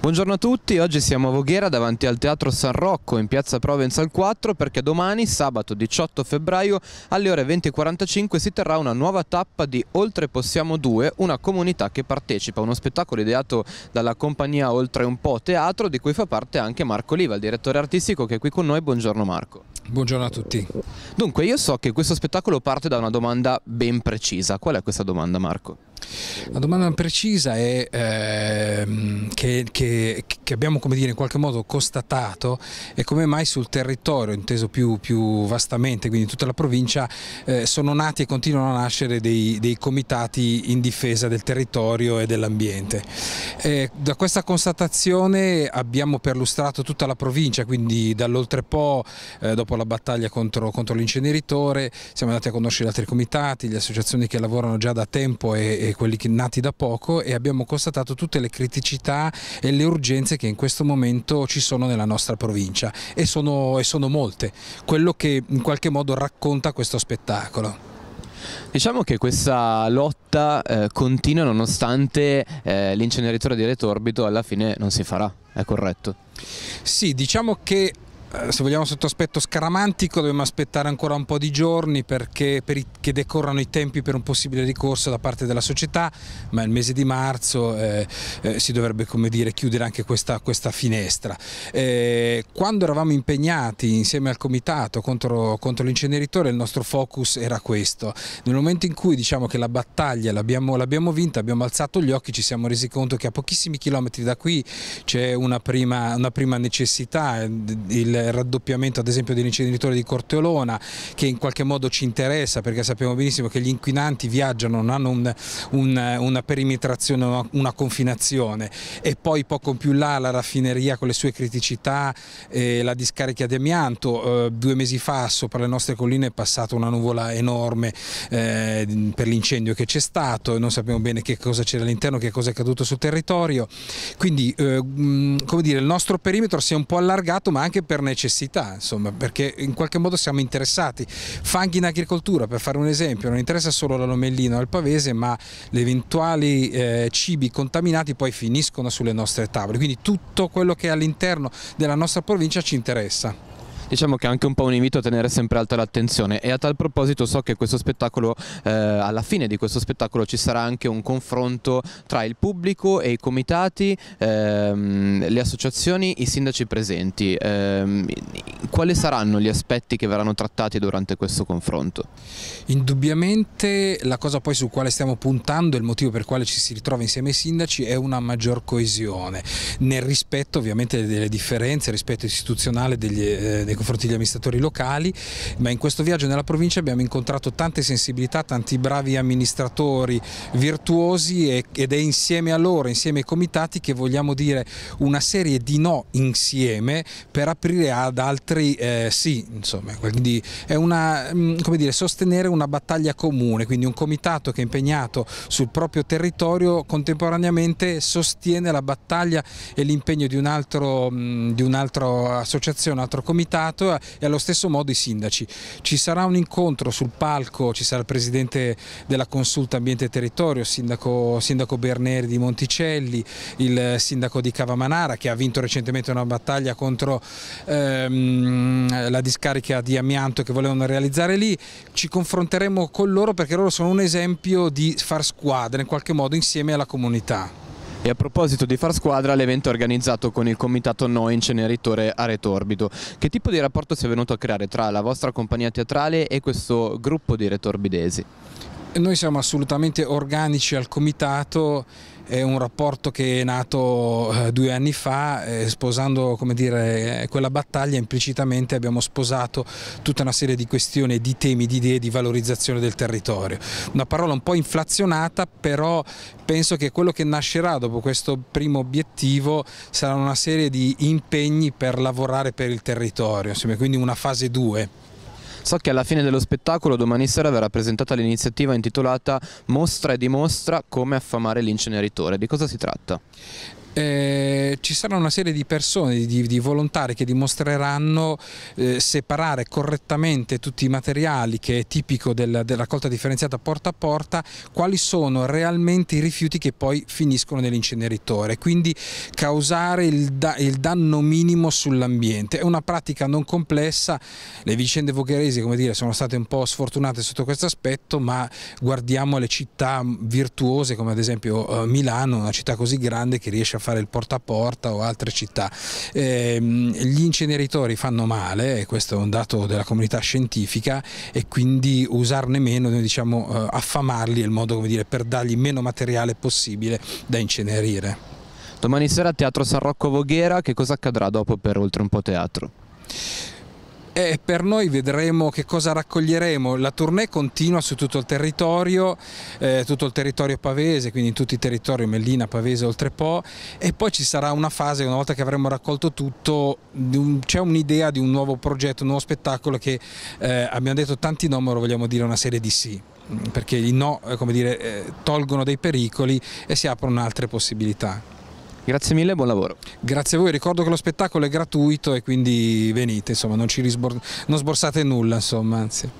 Buongiorno a tutti, oggi siamo a Voghera davanti al Teatro San Rocco in piazza Provenza al 4 perché domani, sabato 18 febbraio, alle ore 20.45 si terrà una nuova tappa di Oltre Possiamo 2, una comunità che partecipa a uno spettacolo ideato dalla compagnia Oltre un po' Teatro di cui fa parte anche Marco Liva, il direttore artistico che è qui con noi. Buongiorno Marco. Buongiorno a tutti. Dunque io so che questo spettacolo parte da una domanda ben precisa. Qual è questa domanda Marco? La domanda precisa è ehm, che, che, che, abbiamo come dire, in qualche modo constatato e come mai sul territorio, inteso più, più vastamente, quindi tutta la provincia, eh, sono nati e continuano a nascere dei, dei comitati in difesa del territorio e dell'ambiente. Eh, da questa constatazione abbiamo perlustrato tutta la provincia, quindi dall'oltrepo, eh, dopo la battaglia contro, contro l'inceneritore, siamo andati a conoscere altri comitati, le associazioni che lavorano già da tempo e, e e quelli nati da poco e abbiamo constatato tutte le criticità e le urgenze che in questo momento ci sono nella nostra provincia e sono, e sono molte, quello che in qualche modo racconta questo spettacolo. Diciamo che questa lotta eh, continua nonostante eh, l'inceneritore di Retorbito alla fine non si farà, è corretto? Sì, diciamo che eh, se vogliamo sotto aspetto scaramantico dobbiamo aspettare ancora un po' di giorni perché per i, che decorrano i tempi per un possibile ricorso da parte della società, ma il mese di marzo eh, eh, si dovrebbe dire, chiudere anche questa, questa finestra. Eh, quando eravamo impegnati insieme al comitato contro, contro l'inceneritore il nostro focus era questo, nel momento in cui diciamo che la battaglia l'abbiamo vinta, abbiamo alzato gli occhi, ci siamo resi conto che a pochissimi chilometri da qui c'è una una prima necessità, il, raddoppiamento ad esempio dell'inceneritore di Corteolona che in qualche modo ci interessa perché sappiamo benissimo che gli inquinanti viaggiano, non hanno un, un, una perimetrazione, una, una, confinazione e poi poco più là la raffineria con le sue criticità, eh, la discarica di amianto, eh, due mesi fa sopra le nostre colline è passata una nuvola enorme eh, per l'incendio che c'è stato, e non sappiamo bene che cosa c'era all'interno, che cosa è accaduto sul territorio, quindi eh, come dire, il nostro perimetro si è un po' allargato ma anche per necessità, insomma, perché in qualche modo siamo interessati. Fanghi in agricoltura, per fare un esempio, non interessa solo la Lomellina o il Pavese, ma gli eventuali eh, cibi contaminati poi finiscono sulle nostre tavole, quindi tutto quello che è all'interno della nostra provincia ci interessa diciamo che è anche un po' un invito a tenere sempre alta l'attenzione e a tal proposito so che questo spettacolo, eh, alla fine di questo spettacolo ci sarà anche un confronto tra il pubblico e i comitati, ehm, le associazioni, i sindaci presenti. Ehm, quali saranno gli aspetti che verranno trattati durante questo confronto? Indubbiamente la cosa poi su quale stiamo puntando, e il motivo per il quale ci si ritrova insieme ai sindaci è una maggior coesione nel rispetto ovviamente delle differenze, rispetto istituzionale degli, eh, dei confronti degli amministratori locali, ma in questo viaggio nella provincia abbiamo incontrato tante sensibilità, tanti bravi amministratori virtuosi ed è insieme a loro, insieme ai comitati che vogliamo dire una serie di no insieme per aprire ad altri eh, sì, insomma, quindi è una, mm, come dire, sostenere una battaglia comune, quindi un comitato che è impegnato sul proprio territorio contemporaneamente sostiene la battaglia e l'impegno di mm, un'altra un associazione, un altro comitato Stato e allo stesso modo i sindaci. Ci sarà un incontro sul palco, ci sarà il presidente della Consulta Ambiente e Territorio, sindaco, sindaco Berneri di Monticelli, il sindaco di Cavamanara che ha vinto recentemente una battaglia contro ehm, la discarica di amianto che volevano realizzare lì. Ci confronteremo con loro perché loro sono un esempio di far squadra in qualche modo insieme alla comunità. E a proposito di far squadra, l'evento è organizzato con il comitato No Inceneritore Aretorbito. Che tipo di rapporto si è venuto a creare tra la vostra compagnia teatrale e questo gruppo di retorbidesi? Noi siamo assolutamente organici al comitato, è un rapporto che è nato eh, due anni fa, eh, sposando dire, eh, quella battaglia implicitamente abbiamo sposato tutta una serie di questioni, di temi, di idee di valorizzazione del territorio. Una parola un po' inflazionata, però penso che quello che nascerà dopo questo primo obiettivo saranno una serie di impegni per lavorare per il territorio, quindi una fase 2. So che alla fine dello spettacolo domani sera verrà presentata l'iniziativa intitolata Mostra e dimostra come affamare l'inceneritore. Di cosa si tratta? eh, ci sarà una serie di persone, di, di volontari che dimostreranno eh, separare correttamente tutti i materiali che è tipico del, della raccolta differenziata porta a porta, quali sono realmente i rifiuti che poi finiscono nell'inceneritore, quindi causare il, da, il danno minimo sull'ambiente. È una pratica non complessa, le vicende vogheresi come dire, sono state un po' sfortunate sotto questo aspetto, ma guardiamo le città virtuose come ad esempio eh, Milano, una città così grande che riesce a fare il porta a porta o altre città. Eh, gli inceneritori fanno male, questo è un dato della comunità scientifica e quindi usarne meno, noi diciamo eh, affamarli è il modo dire, per dargli meno materiale possibile da incenerire. Domani sera a Teatro San Rocco Voghera, che cosa accadrà dopo per Oltre un po' Teatro? E per noi vedremo che cosa raccoglieremo. La tournée continua su tutto il territorio, eh, tutto il territorio pavese, quindi in tutti i territori, Mellina, Pavese, oltre Po, e poi ci sarà una fase, una volta che avremo raccolto tutto, c'è un'idea di un nuovo progetto, un nuovo spettacolo che eh, abbiamo detto tanti no, ma vogliamo dire una serie di sì perché i no eh, dire, eh, tolgono dei pericoli e si aprono altre possibilità. Grazie mille e buon lavoro. Grazie a voi, ricordo che lo spettacolo è gratuito e quindi venite, insomma, non, non sborsate nulla. Insomma, anzi.